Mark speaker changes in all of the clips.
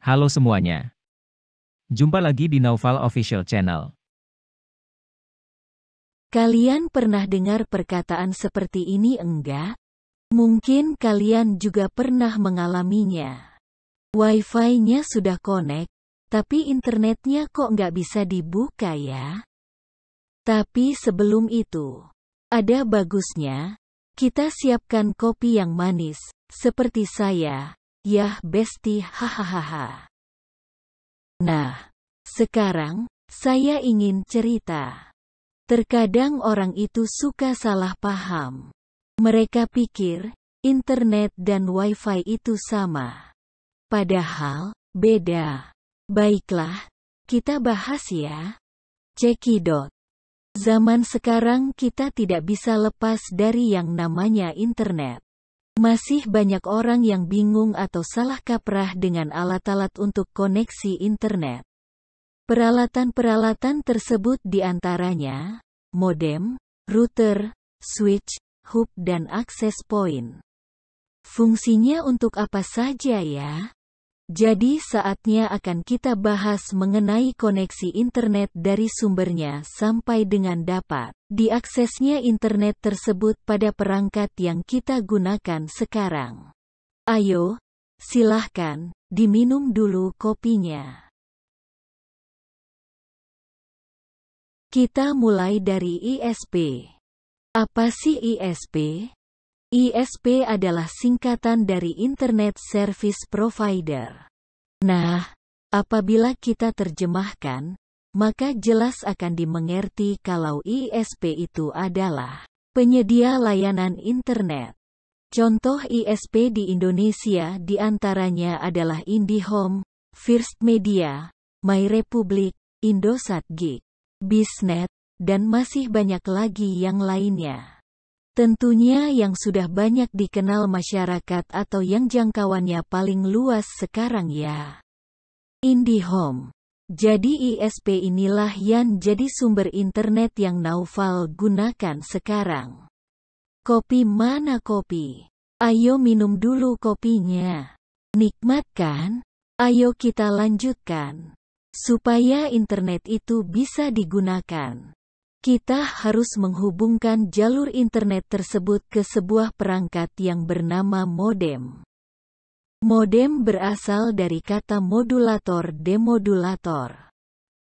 Speaker 1: Halo semuanya. Jumpa lagi di Naufal Official Channel. Kalian pernah dengar perkataan seperti ini enggak? Mungkin kalian juga pernah mengalaminya. Wi-Fi-nya sudah connect, tapi internetnya kok nggak bisa dibuka ya? Tapi sebelum itu, ada bagusnya, kita siapkan kopi yang manis, seperti saya, Yah besti hahaha. Nah, sekarang, saya ingin cerita. Terkadang orang itu suka salah paham. Mereka pikir, internet dan wifi itu sama. Padahal, beda. Baiklah, kita bahas ya. Cekidot. Zaman sekarang kita tidak bisa lepas dari yang namanya internet. Masih banyak orang yang bingung atau salah kaprah dengan alat-alat untuk koneksi internet. Peralatan-peralatan tersebut diantaranya, modem, router, switch, hub dan akses point. Fungsinya untuk apa saja ya? Jadi saatnya akan kita bahas mengenai koneksi internet dari sumbernya sampai dengan dapat diaksesnya internet tersebut pada perangkat yang kita gunakan sekarang. Ayo, silahkan, diminum dulu kopinya. Kita mulai dari ISP. Apa sih ISP? ISP adalah singkatan dari Internet Service Provider. Nah, apabila kita terjemahkan, maka jelas akan dimengerti kalau ISP itu adalah penyedia layanan internet. Contoh ISP di Indonesia diantaranya adalah IndiHome, First Media, MyRepublic, Indosat Geek, Bisnet, dan masih banyak lagi yang lainnya. Tentunya yang sudah banyak dikenal masyarakat atau yang jangkauannya paling luas sekarang ya. IndiHome. Jadi ISP inilah yang jadi sumber internet yang Naufal gunakan sekarang. Kopi mana kopi? Ayo minum dulu kopinya. Nikmatkan? Ayo kita lanjutkan. Supaya internet itu bisa digunakan kita harus menghubungkan jalur internet tersebut ke sebuah perangkat yang bernama modem. Modem berasal dari kata modulator-demodulator.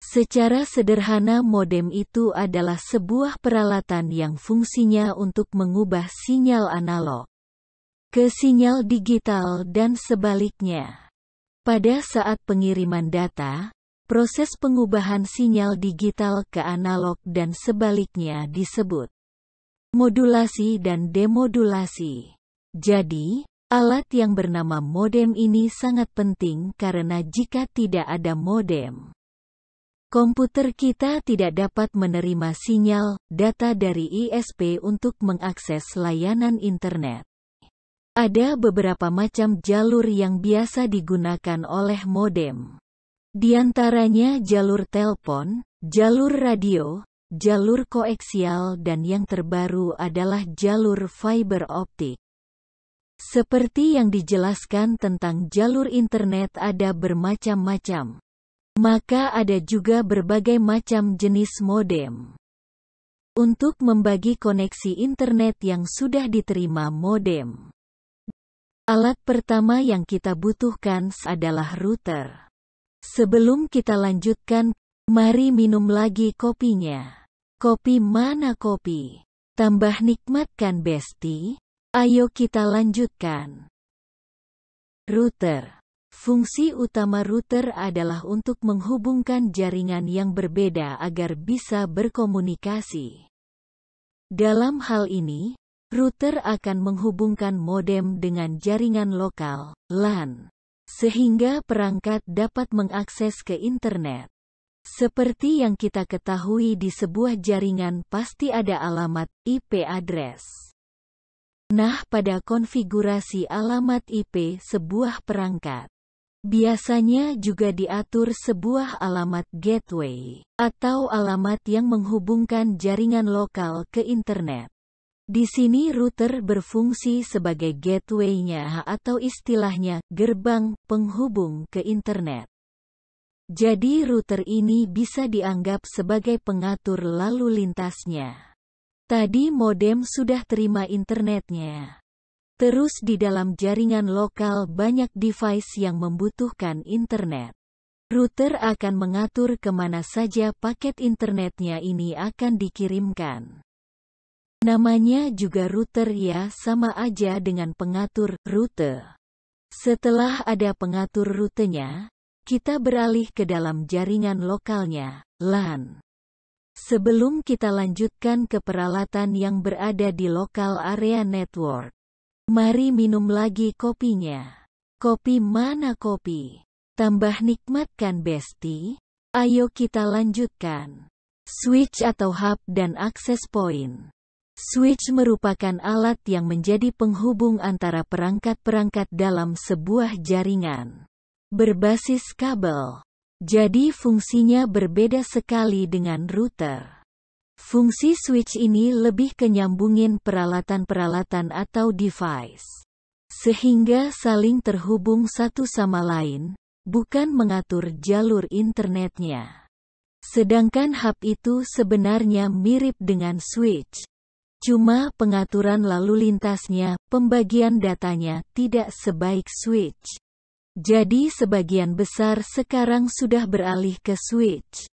Speaker 1: Secara sederhana modem itu adalah sebuah peralatan yang fungsinya untuk mengubah sinyal analog ke sinyal digital dan sebaliknya. Pada saat pengiriman data, Proses pengubahan sinyal digital ke analog dan sebaliknya disebut modulasi dan demodulasi. Jadi, alat yang bernama modem ini sangat penting karena jika tidak ada modem, komputer kita tidak dapat menerima sinyal data dari ISP untuk mengakses layanan internet. Ada beberapa macam jalur yang biasa digunakan oleh modem. Di antaranya jalur telepon, jalur radio, jalur koaksial dan yang terbaru adalah jalur fiber optik. Seperti yang dijelaskan tentang jalur internet ada bermacam-macam. Maka ada juga berbagai macam jenis modem. Untuk membagi koneksi internet yang sudah diterima modem. Alat pertama yang kita butuhkan adalah router. Sebelum kita lanjutkan, mari minum lagi kopinya. Kopi mana kopi? Tambah nikmatkan besti. Ayo kita lanjutkan. Router Fungsi utama router adalah untuk menghubungkan jaringan yang berbeda agar bisa berkomunikasi. Dalam hal ini, router akan menghubungkan modem dengan jaringan lokal, LAN sehingga perangkat dapat mengakses ke internet. Seperti yang kita ketahui di sebuah jaringan pasti ada alamat IP address. Nah, pada konfigurasi alamat IP sebuah perangkat, biasanya juga diatur sebuah alamat gateway atau alamat yang menghubungkan jaringan lokal ke internet. Di sini router berfungsi sebagai gateway-nya atau istilahnya gerbang penghubung ke internet. Jadi router ini bisa dianggap sebagai pengatur lalu lintasnya. Tadi modem sudah terima internetnya. Terus di dalam jaringan lokal banyak device yang membutuhkan internet. Router akan mengatur kemana saja paket internetnya ini akan dikirimkan. Namanya juga router ya sama aja dengan pengatur rute. Setelah ada pengatur rutenya, kita beralih ke dalam jaringan lokalnya, LAN. Sebelum kita lanjutkan ke peralatan yang berada di lokal area network, mari minum lagi kopinya. Kopi mana kopi? Tambah nikmatkan besti? Ayo kita lanjutkan. Switch atau hub dan akses point. Switch merupakan alat yang menjadi penghubung antara perangkat-perangkat dalam sebuah jaringan berbasis kabel. Jadi fungsinya berbeda sekali dengan router. Fungsi switch ini lebih kenyambungin peralatan-peralatan atau device. Sehingga saling terhubung satu sama lain, bukan mengatur jalur internetnya. Sedangkan hub itu sebenarnya mirip dengan switch, Cuma pengaturan lalu lintasnya, pembagian datanya, tidak sebaik switch. Jadi sebagian besar sekarang sudah beralih ke switch.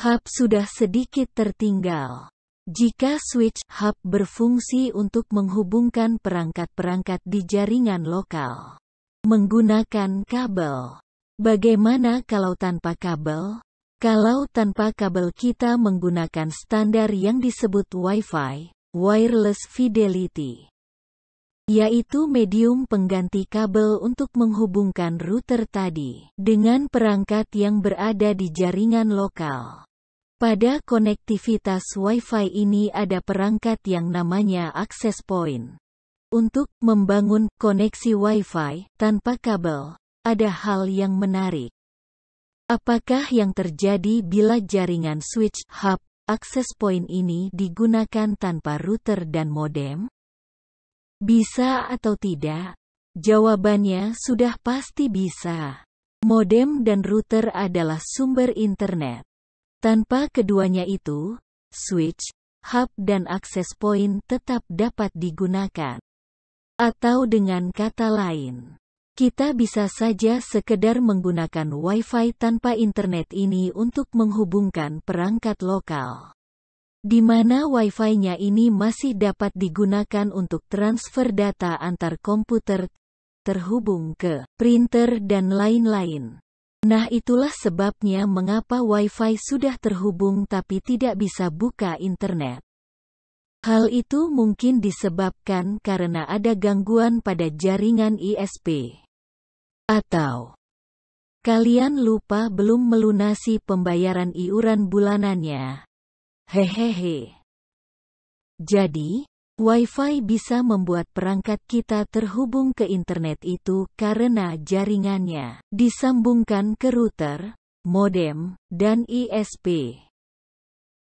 Speaker 1: Hub sudah sedikit tertinggal. Jika switch hub berfungsi untuk menghubungkan perangkat-perangkat di jaringan lokal menggunakan kabel. Bagaimana kalau tanpa kabel? Kalau tanpa kabel kita menggunakan standar yang disebut Wi-Fi, wireless fidelity yaitu medium pengganti kabel untuk menghubungkan router tadi dengan perangkat yang berada di jaringan lokal. Pada konektivitas Wi-Fi ini ada perangkat yang namanya access point. Untuk membangun koneksi Wi-Fi tanpa kabel, ada hal yang menarik. Apakah yang terjadi bila jaringan switch hub akses point ini digunakan tanpa router dan modem? Bisa atau tidak? Jawabannya sudah pasti bisa. Modem dan router adalah sumber internet. Tanpa keduanya itu, switch, hub dan akses point tetap dapat digunakan. Atau dengan kata lain, kita bisa saja sekedar menggunakan Wi-Fi tanpa internet ini untuk menghubungkan perangkat lokal. Di mana Wi-Fi-nya ini masih dapat digunakan untuk transfer data antar komputer terhubung ke printer dan lain-lain. Nah itulah sebabnya mengapa Wi-Fi sudah terhubung tapi tidak bisa buka internet. Hal itu mungkin disebabkan karena ada gangguan pada jaringan ISP. Atau kalian lupa belum melunasi pembayaran iuran bulanannya. Hehehe. Jadi, Wi-Fi bisa membuat perangkat kita terhubung ke internet itu karena jaringannya disambungkan ke router, modem, dan ISP.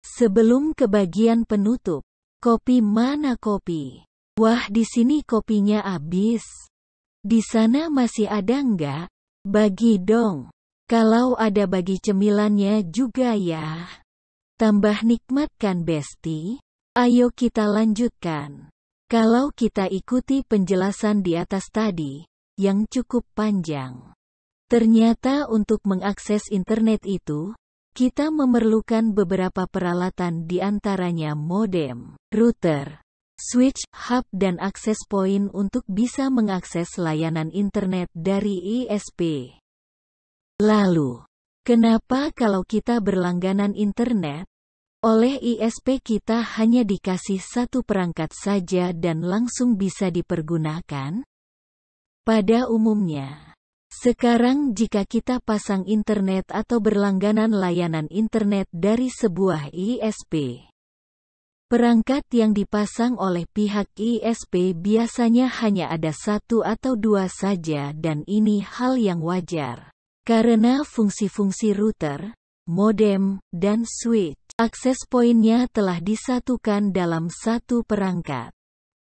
Speaker 1: Sebelum ke bagian penutup, kopi mana kopi? Wah, di sini kopinya habis. Di sana masih ada enggak? Bagi dong. Kalau ada bagi cemilannya juga ya. Tambah nikmatkan Besti? Ayo kita lanjutkan. Kalau kita ikuti penjelasan di atas tadi, yang cukup panjang. Ternyata untuk mengakses internet itu, kita memerlukan beberapa peralatan di antaranya modem, router, switch, hub dan akses point untuk bisa mengakses layanan internet dari ISP. Lalu, kenapa kalau kita berlangganan internet, oleh ISP kita hanya dikasih satu perangkat saja dan langsung bisa dipergunakan? Pada umumnya, sekarang jika kita pasang internet atau berlangganan layanan internet dari sebuah ISP, Perangkat yang dipasang oleh pihak ISP biasanya hanya ada satu atau dua saja dan ini hal yang wajar. Karena fungsi-fungsi router, modem, dan switch, akses poinnya telah disatukan dalam satu perangkat.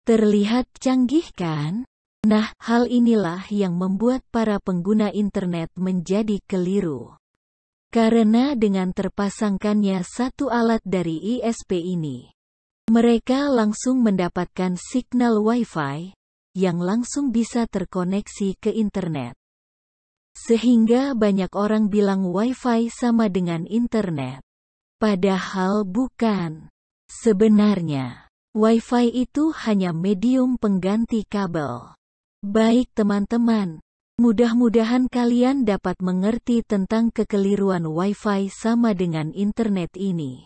Speaker 1: Terlihat canggih kan? Nah, hal inilah yang membuat para pengguna internet menjadi keliru. Karena dengan terpasangkannya satu alat dari ISP ini, mereka langsung mendapatkan signal Wi-Fi, yang langsung bisa terkoneksi ke internet. Sehingga banyak orang bilang Wi-Fi sama dengan internet. Padahal bukan. Sebenarnya, Wi-Fi itu hanya medium pengganti kabel. Baik teman-teman, mudah-mudahan kalian dapat mengerti tentang kekeliruan Wi-Fi sama dengan internet ini.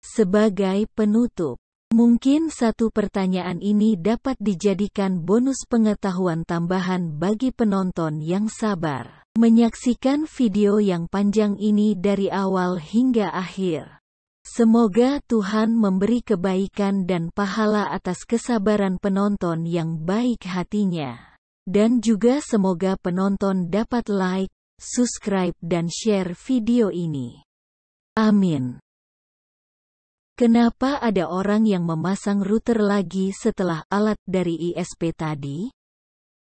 Speaker 1: Sebagai penutup, Mungkin satu pertanyaan ini dapat dijadikan bonus pengetahuan tambahan bagi penonton yang sabar menyaksikan video yang panjang ini dari awal hingga akhir. Semoga Tuhan memberi kebaikan dan pahala atas kesabaran penonton yang baik hatinya. Dan juga semoga penonton dapat like, subscribe dan share video ini. Amin. Kenapa ada orang yang memasang router lagi setelah alat dari ISP tadi?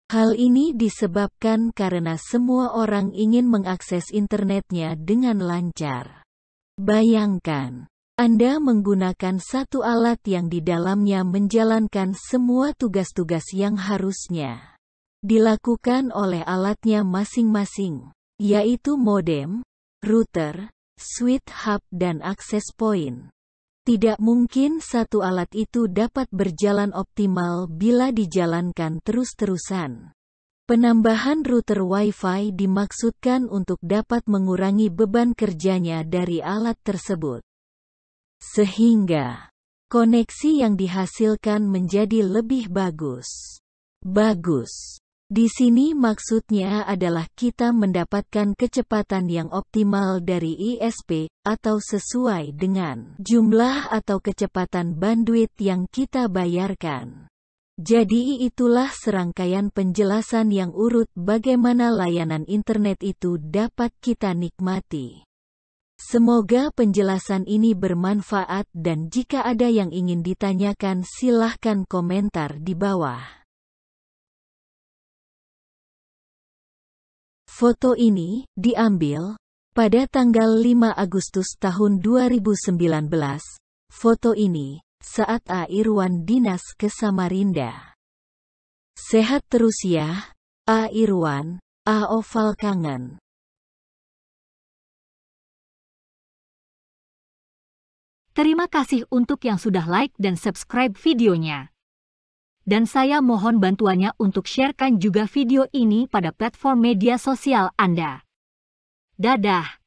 Speaker 1: Hal ini disebabkan karena semua orang ingin mengakses internetnya dengan lancar. Bayangkan, Anda menggunakan satu alat yang di dalamnya menjalankan semua tugas-tugas yang harusnya dilakukan oleh alatnya masing-masing, yaitu modem, router, switch hub dan akses point. Tidak mungkin satu alat itu dapat berjalan optimal bila dijalankan terus-terusan. Penambahan router Wi-Fi dimaksudkan untuk dapat mengurangi beban kerjanya dari alat tersebut. Sehingga, koneksi yang dihasilkan menjadi lebih bagus. Bagus. Di sini maksudnya adalah kita mendapatkan kecepatan yang optimal dari ISP, atau sesuai dengan jumlah atau kecepatan bandwidth yang kita bayarkan. Jadi itulah serangkaian penjelasan yang urut bagaimana layanan internet itu dapat kita nikmati. Semoga penjelasan ini bermanfaat dan jika ada yang ingin ditanyakan silahkan komentar di bawah. Foto ini diambil pada tanggal 5 Agustus tahun 2019. Foto ini saat A Irwan dinas ke Samarinda. Sehat terus ya, A Irwan, A Oval kangen. Terima kasih untuk yang sudah like dan subscribe videonya dan saya mohon bantuannya untuk sharekan juga video ini pada platform media sosial Anda. Dadah!